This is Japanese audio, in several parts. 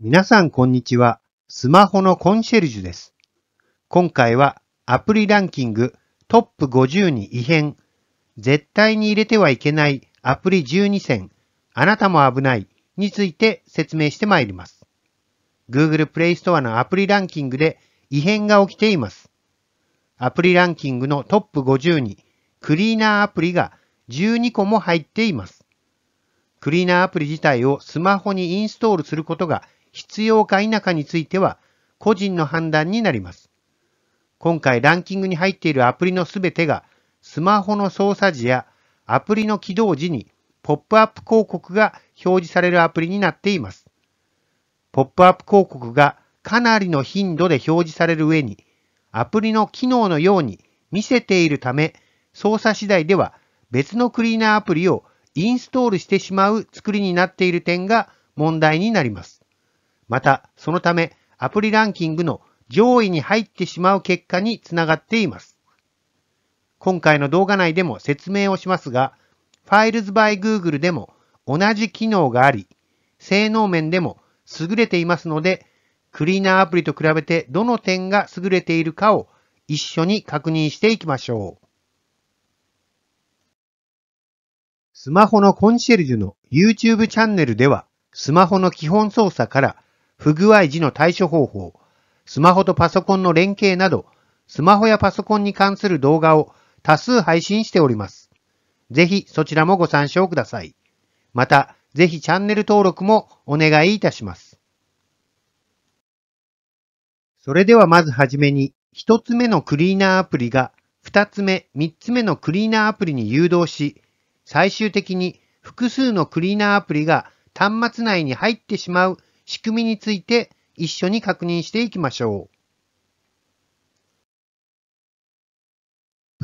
皆さんこんにちは。スマホのコンシェルジュです。今回はアプリランキングトップ50に異変。絶対に入れてはいけないアプリ12選。あなたも危ないについて説明してまいります。Google Play Store のアプリランキングで異変が起きています。アプリランキングのトップ50にクリーナーアプリが12個も入っています。クリーナーアプリ自体をスマホにインストールすることが必要か否かについては個人の判断になります。今回ランキングに入っているアプリのすべてがスマホの操作時やアプリの起動時にポップアップ広告が表示されるアプリになっています。ポップアップ広告がかなりの頻度で表示される上にアプリの機能のように見せているため操作次第では別のクリーナーアプリをインストールしてしまう作りになっている点が問題になります。また、そのため、アプリランキングの上位に入ってしまう結果につながっています。今回の動画内でも説明をしますが、Files by Google でも同じ機能があり、性能面でも優れていますので、クリーナーアプリと比べてどの点が優れているかを一緒に確認していきましょう。スマホのコンシェルジュの YouTube チャンネルでは、スマホの基本操作から不具合時の対処方法、スマホとパソコンの連携など、スマホやパソコンに関する動画を多数配信しております。ぜひそちらもご参照ください。また、ぜひチャンネル登録もお願いいたします。それではまずはじめに、一つ目のクリーナーアプリが二つ目、三つ目のクリーナーアプリに誘導し、最終的に複数のクリーナーアプリが端末内に入ってしまう仕組みについて一緒に確認していきましょう。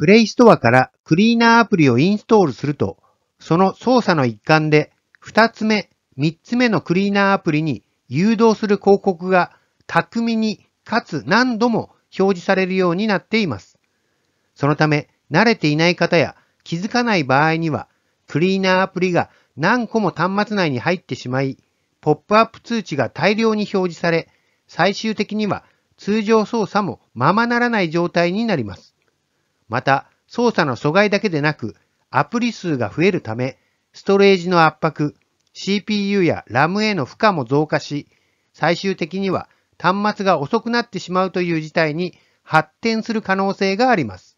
プレイストアからクリーナーアプリをインストールすると、その操作の一環で2つ目、3つ目のクリーナーアプリに誘導する広告が巧みにかつ何度も表示されるようになっています。そのため、慣れていない方や気づかない場合には、クリーナーアプリが何個も端末内に入ってしまい、ポップアップ通知が大量に表示され、最終的には通常操作もままならない状態になります。また、操作の阻害だけでなく、アプリ数が増えるため、ストレージの圧迫、CPU や RAM への負荷も増加し、最終的には端末が遅くなってしまうという事態に発展する可能性があります。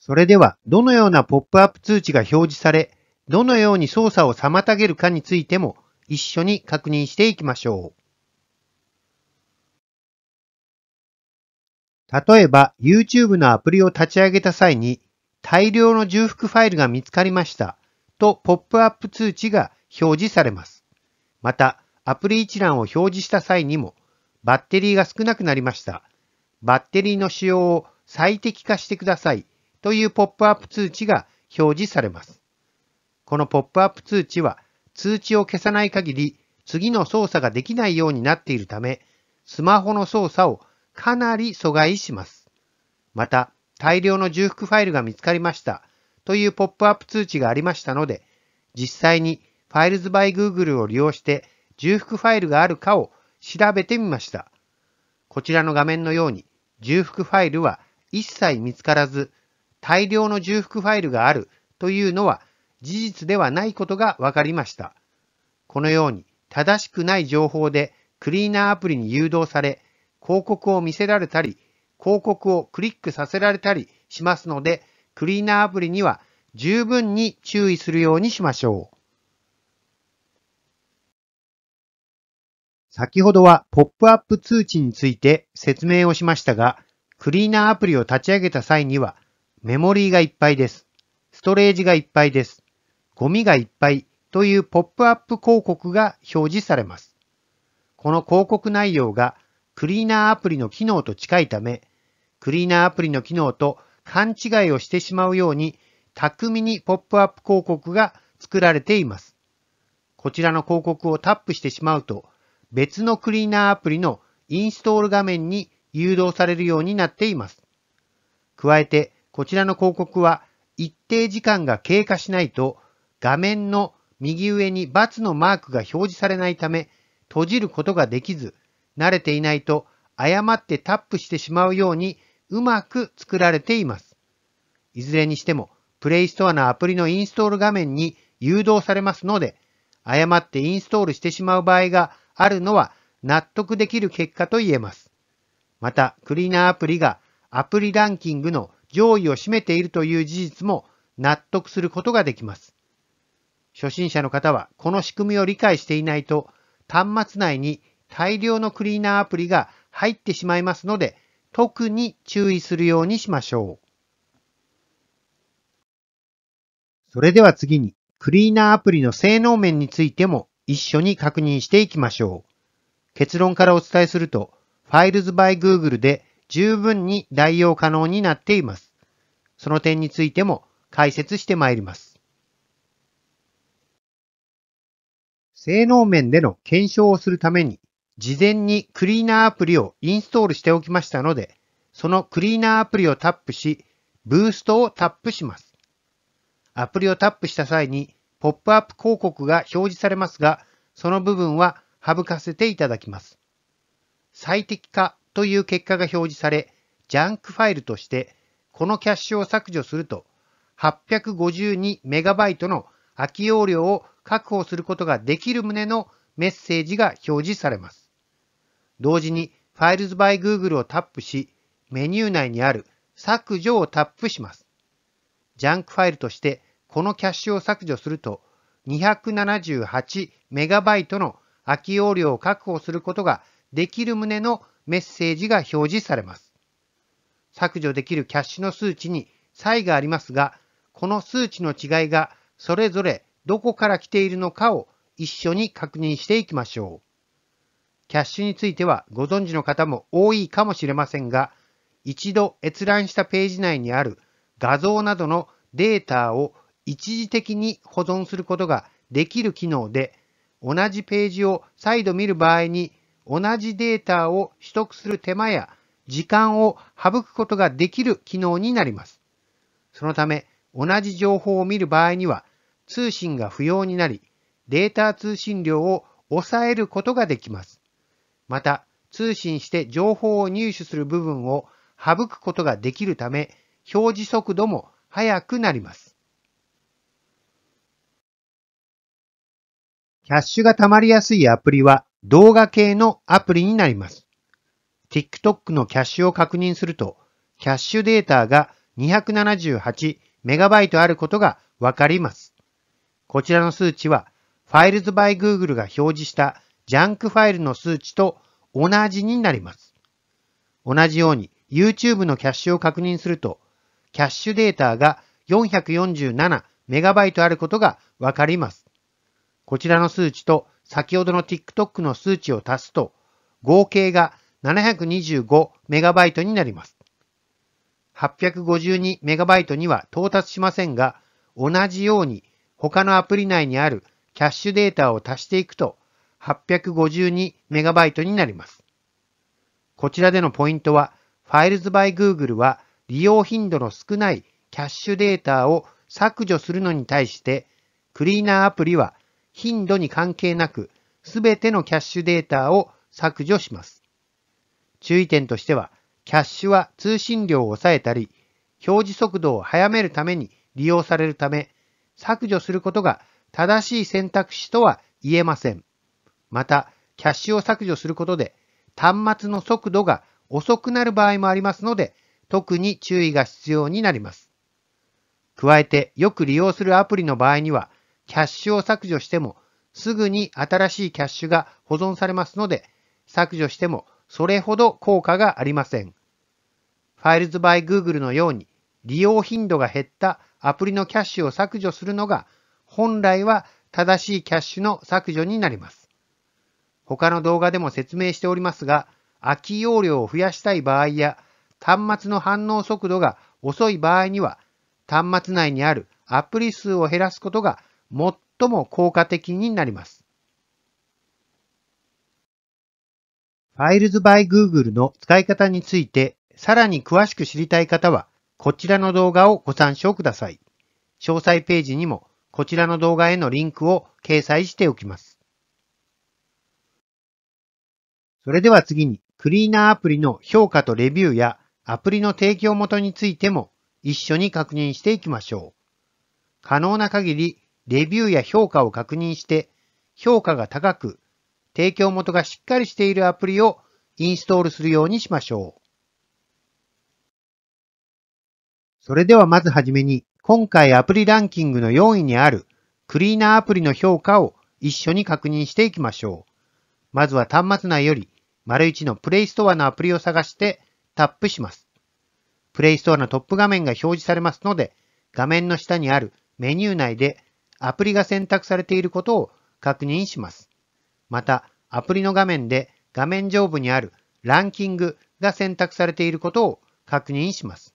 それでは、どのようなポップアップ通知が表示され、どのように操作を妨げるかについても一緒に確認していきましょう。例えば YouTube のアプリを立ち上げた際に大量の重複ファイルが見つかりましたとポップアップ通知が表示されます。またアプリ一覧を表示した際にもバッテリーが少なくなりました。バッテリーの使用を最適化してくださいというポップアップ通知が表示されます。このポップアップ通知は通知を消さない限り次の操作ができないようになっているため、スマホの操作をかなり阻害します。また、大量の重複ファイルが見つかりましたというポップアップ通知がありましたので、実際に Files by Google を利用して重複ファイルがあるかを調べてみました。こちらの画面のように重複ファイルは一切見つからず、大量の重複ファイルがあるというのは事実ではないことが分かりました。このように正しくない情報でクリーナーアプリに誘導され、広告を見せられたり、広告をクリックさせられたりしますので、クリーナーアプリには十分に注意するようにしましょう。先ほどはポップアップ通知について説明をしましたが、クリーナーアプリを立ち上げた際にはメモリーがいっぱいです。ストレージがいっぱいです。ゴミがいっぱいというポップアップ広告が表示されます。この広告内容がクリーナーアプリの機能と近いため、クリーナーアプリの機能と勘違いをしてしまうように、巧みにポップアップ広告が作られています。こちらの広告をタップしてしまうと、別のクリーナーアプリのインストール画面に誘導されるようになっています。加えて、こちらの広告は一定時間が経過しないと画面の右上に×のマークが表示されないため、閉じることができず、慣れていないと誤ってタップしてしまうようにうまく作られています。いずれにしても、プレイストアのアプリのインストール画面に誘導されますので、誤ってインストールしてしまう場合があるのは納得できる結果と言えます。また、クリーナーアプリがアプリランキングの上位を占めているという事実も納得することができます。初心者の方はこの仕組みを理解していないと端末内に大量のクリーナーアプリが入ってしまいますので特に注意するようにしましょう。それでは次にクリーナーアプリの性能面についても一緒に確認していきましょう。結論からお伝えすると Files by Google で十分に代用可能になっています。その点についても解説してまいります。性能面での検証をするために、事前にクリーナーアプリをインストールしておきましたので、そのクリーナーアプリをタップし、ブーストをタップします。アプリをタップした際に、ポップアップ広告が表示されますが、その部分は省かせていただきます。最適化という結果が表示され、ジャンクファイルとして、このキャッシュを削除すると、852MB の空き容量を確保することができる旨のメッセージが表示されます。同時に Files by Google をタップし、メニュー内にある削除をタップします。ジャンクファイルとしてこのキャッシュを削除すると 278MB の空き容量を確保することができる旨のメッセージが表示されます。削除できるキャッシュの数値に差異がありますが、この数値の違いがそれぞれどこから来ているのかを一緒に確認していきましょう。キャッシュについてはご存知の方も多いかもしれませんが、一度閲覧したページ内にある画像などのデータを一時的に保存することができる機能で、同じページを再度見る場合に同じデータを取得する手間や時間を省くことができる機能になります。そのため、同じ情報を見る場合には、通信が不要になり、データ通信量を抑えることができます。また、通信して情報を入手する部分を省くことができるため、表示速度も速くなります。キャッシュが溜まりやすいアプリは動画系のアプリになります。TikTok のキャッシュを確認すると、キャッシュデータが 278MB あることがわかります。こちらの数値は Files by Google が表示したジャンクファイルの数値と同じになります。同じように YouTube のキャッシュを確認すると、キャッシュデータが 447MB あることがわかります。こちらの数値と先ほどの TikTok の数値を足すと、合計が 725MB になります。852MB には到達しませんが、同じように他のアプリ内にあるキャッシュデータを足していくと 852MB になります。こちらでのポイントは Files by Google は利用頻度の少ないキャッシュデータを削除するのに対してクリーナーアプリは頻度に関係なく全てのキャッシュデータを削除します。注意点としてはキャッシュは通信量を抑えたり表示速度を速めるために利用されるため削除することが正しい選択肢とは言えません。また、キャッシュを削除することで端末の速度が遅くなる場合もありますので、特に注意が必要になります。加えて、よく利用するアプリの場合には、キャッシュを削除しても、すぐに新しいキャッシュが保存されますので、削除してもそれほど効果がありません。Files by Google のように、利用頻度が減ったアプリのキャッシュを削除するのが、本来は正しいキャッシュの削除になります。他の動画でも説明しておりますが、空き容量を増やしたい場合や、端末の反応速度が遅い場合には、端末内にあるアプリ数を減らすことが最も効果的になります。Files by Google の使い方についてさらに詳しく知りたい方は、こちらの動画をご参照ください。詳細ページにもこちらの動画へのリンクを掲載しておきます。それでは次に、クリーナーアプリの評価とレビューやアプリの提供元についても一緒に確認していきましょう。可能な限りレビューや評価を確認して評価が高く提供元がしっかりしているアプリをインストールするようにしましょう。それではまずはじめに、今回アプリランキングの4位にあるクリーナーアプリの評価を一緒に確認していきましょう。まずは端末内より、丸1の Play トアのアプリを探してタップします。Play トアのトップ画面が表示されますので、画面の下にあるメニュー内でアプリが選択されていることを確認します。また、アプリの画面で画面上部にあるランキングが選択されていることを確認します。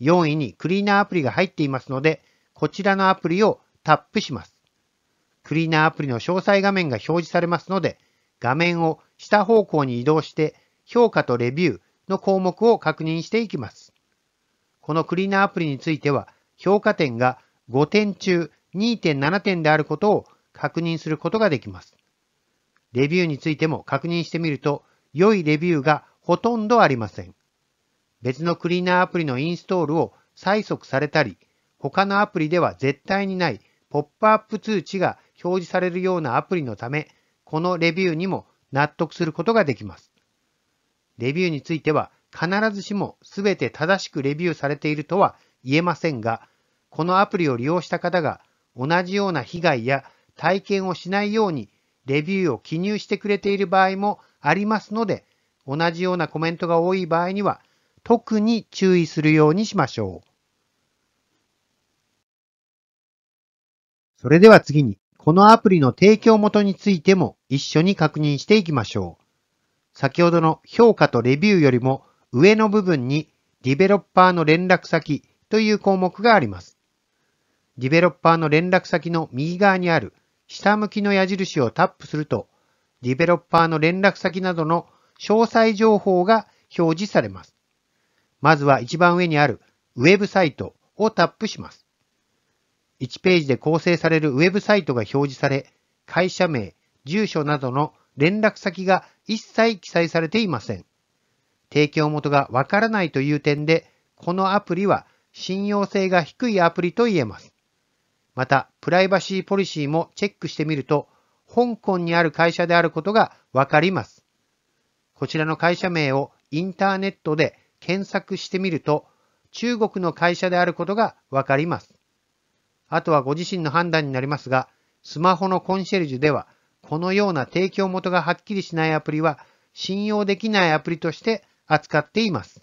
4位にクリーナーアプリが入っていますので、こちらのアプリをタップします。クリーナーアプリの詳細画面が表示されますので、画面を下方向に移動して評価とレビューの項目を確認していきます。このクリーナーアプリについては、評価点が5点中2.7点であることを確認することができます。レビューについても確認してみると、良いレビューがほとんどありません。別のクリーナーアプリのインストールを催促されたり、他のアプリでは絶対にないポップアップ通知が表示されるようなアプリのため、このレビューにも納得することができます。レビューについては必ずしも全て正しくレビューされているとは言えませんが、このアプリを利用した方が同じような被害や体験をしないようにレビューを記入してくれている場合もありますので、同じようなコメントが多い場合には特に注意するようにしましょう。それでは次に、このアプリの提供元についても一緒に確認していきましょう。先ほどの評価とレビューよりも上の部分にディベロッパーの連絡先という項目があります。ディベロッパーの連絡先の右側にある下向きの矢印をタップすると、ディベロッパーの連絡先などの詳細情報が表示されます。まずは一番上にあるウェブサイトをタップします。1ページで構成されるウェブサイトが表示され、会社名、住所などの連絡先が一切記載されていません。提供元がわからないという点で、このアプリは信用性が低いアプリと言えます。また、プライバシーポリシーもチェックしてみると、香港にある会社であることがわかります。こちらの会社名をインターネットで検索してみると、中国の会社であることがわかります。あとはご自身の判断になりますが、スマホのコンシェルジュでは、このような提供元がはっきりしないアプリは、信用できないアプリとして扱っています。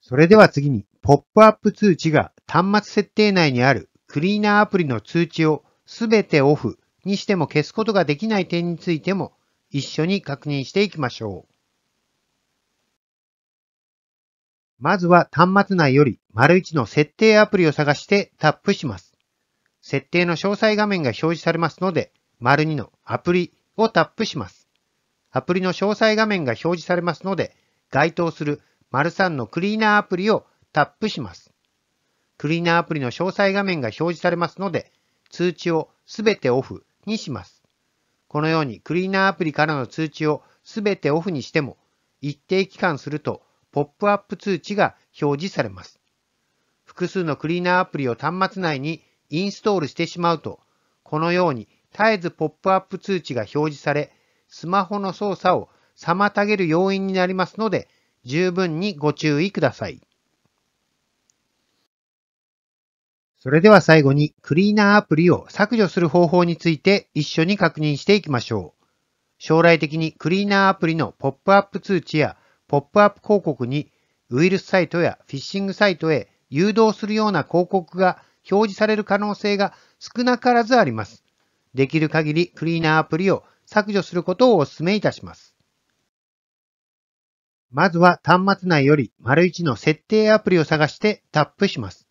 それでは次に、ポップアップ通知が端末設定内にあるクリーナーアプリの通知をすべてオフにしても消すことができない点についても一緒に確認していきましょう。まずは端末内より丸1の設定アプリを探してタップします。設定の詳細画面が表示されますので、丸2のアプリをタップします。アプリの詳細画面が表示されますので、該当する丸3のクリーナーアプリをタップします。クリーナーアプリの詳細画面が表示されますので、通知をすべてオフにします。このようにクリーナーアプリからの通知をすべてオフにしても、一定期間するとポップアップ通知が表示されます。複数のクリーナーアプリを端末内にインストールしてしまうと、このように絶えずポップアップ通知が表示され、スマホの操作を妨げる要因になりますので、十分にご注意ください。それでは最後にクリーナーアプリを削除する方法について一緒に確認していきましょう。将来的にクリーナーアプリのポップアップ通知やポップアップ広告にウイルスサイトやフィッシングサイトへ誘導するような広告が表示される可能性が少なからずあります。できる限りクリーナーアプリを削除することをお勧めいたします。まずは端末内より丸1の設定アプリを探してタップします。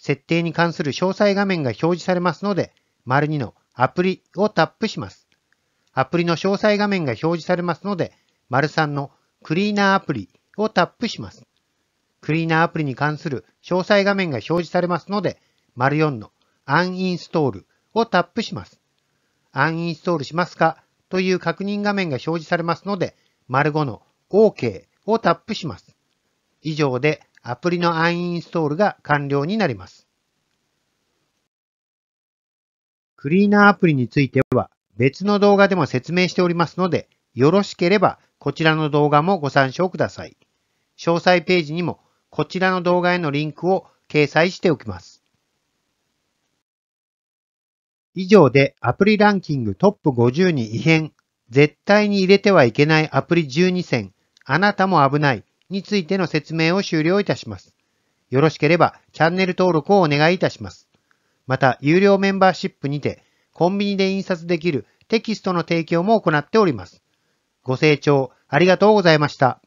設定に関する詳細画面が表示されますので、丸2のアプリをタップします。アプリの詳細画面が表示されますので、丸3のクリーナーアプリをタップします。クリーナーアプリに関する詳細画面が表示されますので、丸4のアンインストールをタップします。アンインストールしますかという確認画面が表示されますので、丸5の OK をタップします。以上でアプリのアンインストールが完了になります。クリーナーアプリについては別の動画でも説明しておりますので、よろしければこちらの動画もご参照ください。詳細ページにもこちらの動画へのリンクを掲載しておきます。以上でアプリランキングトップ50に異変、絶対に入れてはいけないアプリ12選、あなたも危ないについての説明を終了いたします。よろしければチャンネル登録をお願いいたします。また、有料メンバーシップにて、コンビニで印刷できるテキストの提供も行っております。ご清聴ありがとうございました。